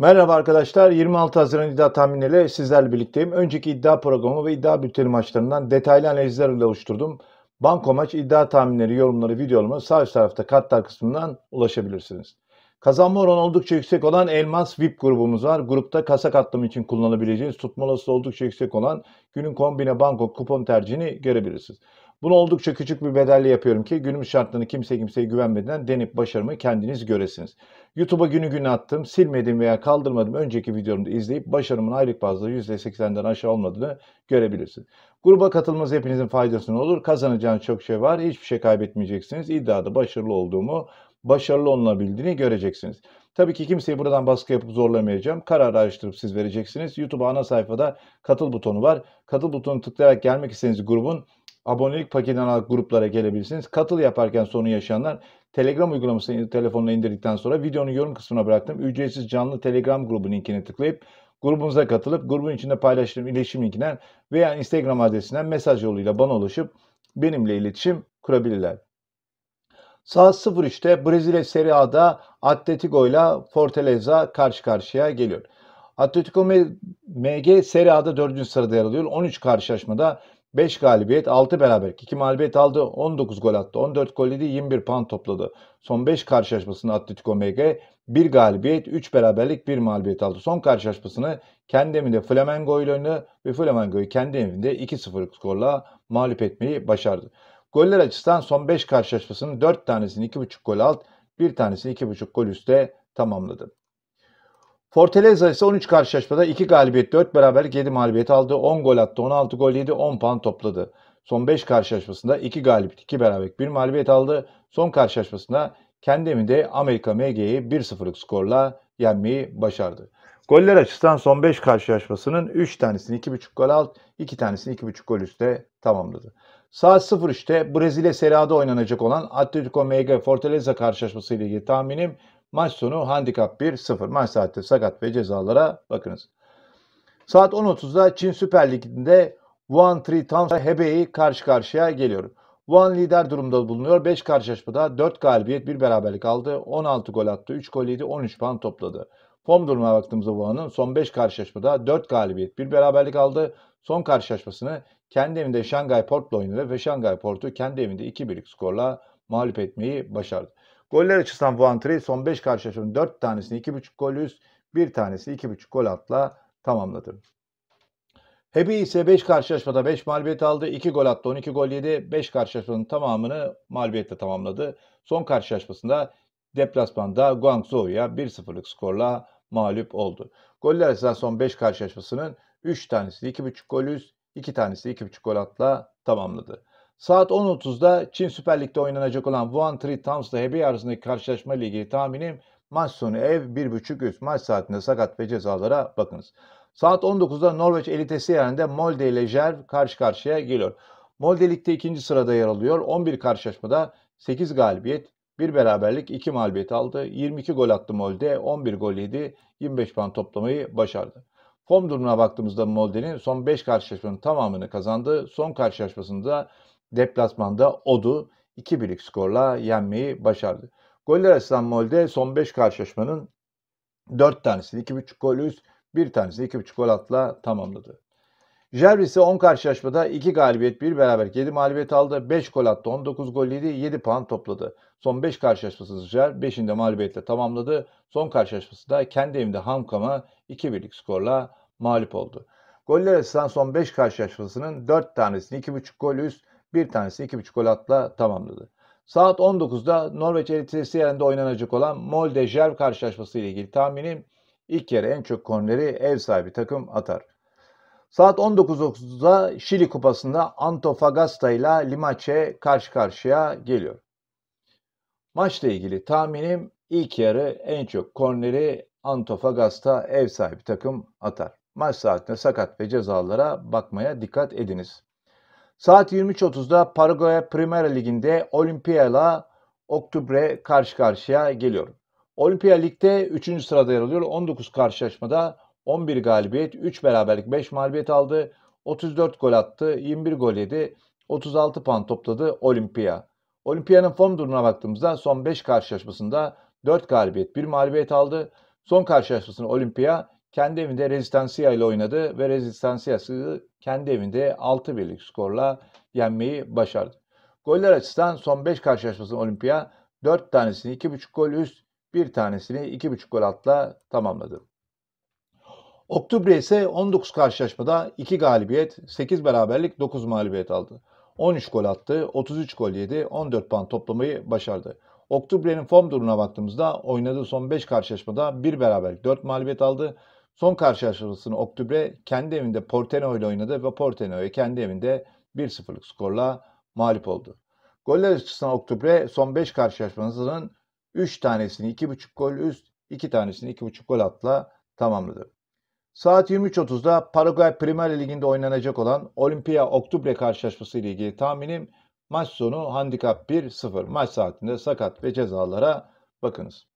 Merhaba arkadaşlar. 26 Haziran iddia tahminleri sizlerle birlikteyim. Önceki iddia programı ve iddia bülteni maçlarından detaylı analizler ile oluşturdum. Banko maç iddia tahminleri, yorumları, videolarımı sağ üst tarafta kartlar kısmından ulaşabilirsiniz. Kazanma oranı oldukça yüksek olan Elmas VIP grubumuz var. Grupta kasa katlama için kullanabileceğiniz tutma olasılığı oldukça yüksek olan günün kombine banko kupon tercihini görebilirsiniz. Bunu oldukça küçük bir bedelle yapıyorum ki günümüz şartlarını kimse kimseye güvenmeden denip başarımı kendiniz göresiniz. YouTube'a günü gün attım, silmedim veya kaldırmadım önceki videomda izleyip başarımın aylık bazda %80'den aşağı olmadığını görebilirsin. Gruba katılmanız hepinizin faydasını olur. Kazanacağınız çok şey var. Hiçbir şey kaybetmeyeceksiniz. İddiada başarılı olduğumu, başarılı olunabildiğini göreceksiniz. Tabii ki kimseyi buradan baskı yapıp zorlamayacağım. Karar araştırıp siz vereceksiniz. YouTube ana sayfada katıl butonu var. Katıl butonu tıklayarak gelmek istediğiniz grubun Abonelik paketinden alarak gruplara gelebilirsiniz. Katıl yaparken sorun yaşayanlar Telegram uygulamasını telefonuna indirdikten sonra videonun yorum kısmına bıraktım. Ücretsiz canlı Telegram grubu linkine tıklayıp grubunuza katılıp grubun içinde paylaştığım iletişim linkinden veya Instagram adresinden mesaj yoluyla bana ulaşıp benimle iletişim kurabilirler. Saat 03'te Brezilya Serie A'da Atletico ile Fortaleza karşı karşıya geliyor. Atletico MG Serie A'da 4. sırada yer alıyor. 13 karşılaşmada 5 galibiyet, 6 beraber, 2 mağlubiyet aldı, 19 gol attı, 14 gol yedi, 21 puan topladı. Son 5 karşılaşmasını Atletico MG 1 galibiyet, 3 beraberlik, 1 mağlubiyet aldı. Son karşılaşmasını kendi evinde Flamengo ile oynadı ve Flamengo'yu kendi evinde 2-0'lık skorla mağlup etmeyi başardı. Goller açısından son 5 karşılaşmasının 4 tanesini 2.5 gol alt, 1 tanesini 2.5 gol üstte tamamladı. Fortaleza ise 13 karşılaşmada 2 galibiyet, 4 beraberlik, 7 mağlubiyet aldı. 10 gol attı, 16 gol yedi, 10 puan topladı. Son 5 karşılaşmasında 2 galibiyet, 2 beraberlik, 1 mağlubiyet aldı. Son karşılaşmasında kendimi de Amerika MG'yi 1-0'lık skorla yenmeyi başardı. Goller açısından son 5 karşılaşmasının 3 tanesini 2.5 gol alt, 2 tanesini 2.5 gol üstte tamamladı. Saat 03'te Brezilya Serie A'da oynanacak olan Atletico MG Fortaleza karşılaşması ile ilgili tahminim Maç sonu handikap 1-0. Maç saati sakat ve cezalara bakınız. Saat 10.30'da Çin Süper Ligi'nde Wuhan Tritown Hebei karşı karşıya geliyor. Wuhan lider durumda bulunuyor. 5 karşılaşmada 4 galibiyet, 1 beraberlik aldı. 16 gol attı, 3 gol yedi, 13 puan topladı. Form durumuna baktığımızda Wuhan'ın son 5 karşılaşmada 4 galibiyet, 1 beraberlik aldı. Son karşılaşmasını kendi evinde Şangay Port'la oynadı ve Şangay Port'u kendi evinde 2-1'lik skorla mağlup etmeyi başardı. Goller açısından bu antreyi son 5 karşılaşmanın 4 tanesini 2.5 gol üst, 1 tanesi 2.5 gol atla tamamladı. Hebi ise 5 karşılaşmada 5 mağlubiyet aldı. 2 gol attı, 12 gol yedi. 5 karşılaşmanın tamamını mağlubiyetle tamamladı. Son karşılaşmasında deplasmanda Guangzhou'ya 1-0'lık skorla mağlup oldu. Goller açısından son 5 karşılaşmasının 3 tanesi 2.5 gol üst, 2 tanesi 2.5 gol atla tamamladı. Saat 10.30'da Çin Süper Lig'de oynanacak olan Wuhan Tri Towns'la Hebei arasındaki karşılaşma ile ilgili tahminim maç sonu ev 1.5 üst maç saatinde sakat ve cezalara bakınız. Saat 19'da Norveç elitesi yerinde Molde ile Jerv karşı karşıya geliyor. Molde Lig'de ikinci sırada yer alıyor. 11 karşılaşmada 8 galibiyet, 1 beraberlik, 2 mağlubiyet aldı. 22 gol attı Molde, 11 gol yedi, 25 puan toplamayı başardı. Form durumuna baktığımızda Molde'nin son 5 karşılaşmanın tamamını kazandı. Son karşılaşmasında deplasmanda Odu 2 birlik skorla yenmeyi başardı. Goller açılan molde son 5 karşılaşmanın 4 tanesini 2,5 gol üst, 1 tanesini 2,5 gol atla tamamladı. Jervis'e 10 karşılaşmada 2 galibiyet 1 beraber 7 mağlubiyet aldı. 5 gol attı 19 gol yedi 7 puan topladı. Son 5 karşılaşmasını Jer 5'inde mağlubiyetle tamamladı. Son karşılaşmasında kendi evinde Hamkam'a 2 birlik skorla mağlup oldu. Goller açısından son 5 karşılaşmasının 4 tanesini 2,5 gol üst, bir tanesi 2.5 gol atla tamamladı. Saat 19'da Norveç Elitesiyen'de oynanacak olan Molde Jerv karşılaşması ile ilgili tahminim ilk yarı en çok korneri ev sahibi takım atar. Saat 19.30'da Şili Kupası'nda Antofagasta ile Limache karşı karşıya geliyor. Maçla ilgili tahminim ilk yarı en çok korneri Antofagasta ev sahibi takım atar. Maç saatinde sakat ve cezalara bakmaya dikkat ediniz. Saat 23.30'da Paraguay Premier Ligi'nde Olimpiya'la Oktubre karşı karşıya geliyor. Olimpiya Lig'de 3. sırada yer alıyor. 19 karşılaşmada 11 galibiyet, 3 beraberlik, 5 mağlubiyet aldı. 34 gol attı, 21 gol yedi, 36 puan topladı Olimpiya. Olimpiya'nın form durumuna baktığımızda son 5 karşılaşmasında 4 galibiyet, 1 mağlubiyet aldı. Son karşılaşmasında Olimpiya kendi evinde Resistencia ile oynadı ve Resistencia'sı kendi evinde 6 birlik skorla yenmeyi başardı. Goller açısından son 5 karşılaşmasının Olimpiya 4 tanesini 2.5 gol üst, 1 tanesini 2.5 gol altla tamamladı. Oktubre ise 19 karşılaşmada 2 galibiyet, 8 beraberlik, 9 mağlubiyet aldı. 13 gol attı, 33 gol yedi, 14 puan toplamayı başardı. Oktubre'nin form durumuna baktığımızda oynadığı son 5 karşılaşmada 1 beraberlik, 4 mağlubiyet aldı. Son karşılaşmasını Oktubre kendi evinde Porteno ile oynadı ve Porteno'ya kendi evinde 1-0'lık skorla mağlup oldu. Goller açısından Oktubre son 5 karşılaşmasının 3 tanesini 2,5 gol üst, 2 tanesini 2,5 gol atla tamamladı. Saat 23.30'da Paraguay Premier Ligi'nde oynanacak olan Olimpia Oktubre karşılaşması ile ilgili tahminim maç sonu handikap 1-0 maç saatinde sakat ve cezalara bakınız.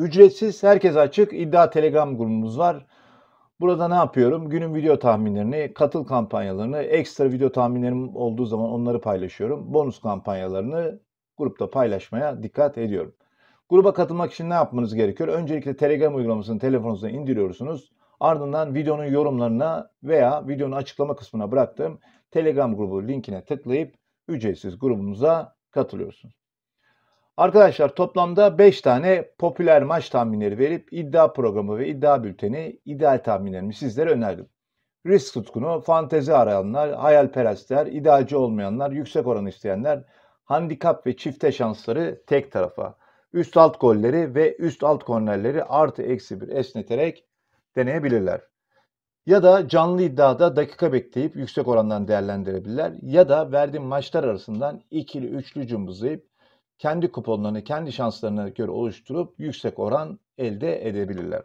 Ücretsiz, herkes açık iddia telegram grubumuz var. Burada ne yapıyorum? Günün video tahminlerini, katıl kampanyalarını, ekstra video tahminlerim olduğu zaman onları paylaşıyorum. Bonus kampanyalarını grupta paylaşmaya dikkat ediyorum. Gruba katılmak için ne yapmanız gerekiyor? Öncelikle Telegram uygulamasını telefonunuza indiriyorsunuz. Ardından videonun yorumlarına veya videonun açıklama kısmına bıraktığım Telegram grubu linkine tıklayıp ücretsiz grubumuza katılıyorsunuz. Arkadaşlar toplamda 5 tane popüler maç tahminleri verip iddia programı ve iddia bülteni ideal tahminlerimi sizlere önerdim. Risk tutkunu, fantezi arayanlar, hayalperestler, idealci olmayanlar, yüksek oran isteyenler, handikap ve çifte şansları tek tarafa, üst alt golleri ve üst alt kornerleri artı eksi bir esneterek deneyebilirler. Ya da canlı iddiada dakika bekleyip yüksek orandan değerlendirebilirler ya da verdiğim maçlar arasından ikili üçlü cımbızlayıp kendi kuponlarını, kendi şanslarına göre oluşturup yüksek oran elde edebilirler.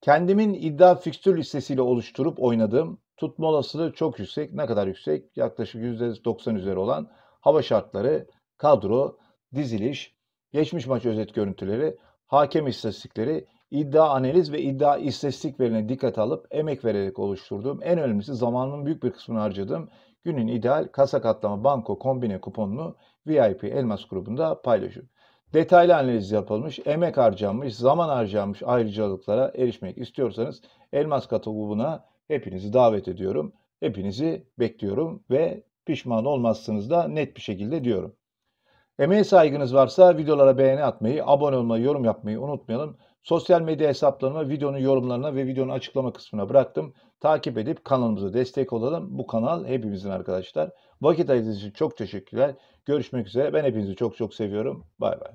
Kendimin iddia fikstür listesiyle oluşturup oynadığım tutma olasılığı çok yüksek. Ne kadar yüksek? Yaklaşık %90 üzeri olan hava şartları, kadro, diziliş, geçmiş maç özet görüntüleri, hakem istatistikleri, iddia analiz ve iddia istatistik verilerine dikkat alıp emek vererek oluşturduğum, en önemlisi zamanımın büyük bir kısmını harcadığım günün ideal kasa katlama banko kombine kuponunu VIP Elmas grubunda paylaşıyor. Detaylı analiz yapılmış, emek harcanmış, zaman harcanmış ayrıcalıklara erişmek istiyorsanız Elmas kataloguna hepinizi davet ediyorum. Hepinizi bekliyorum ve pişman olmazsınız da net bir şekilde diyorum. Emeğe saygınız varsa videolara beğeni atmayı, abone olmayı, yorum yapmayı unutmayalım. Sosyal medya hesaplarına, videonun yorumlarına ve videonun açıklama kısmına bıraktım. Takip edip kanalımıza destek olalım. Bu kanal hepimizin arkadaşlar. Vakit ayırdığınız için çok teşekkürler. Görüşmek üzere. Ben hepinizi çok çok seviyorum. Bay bay.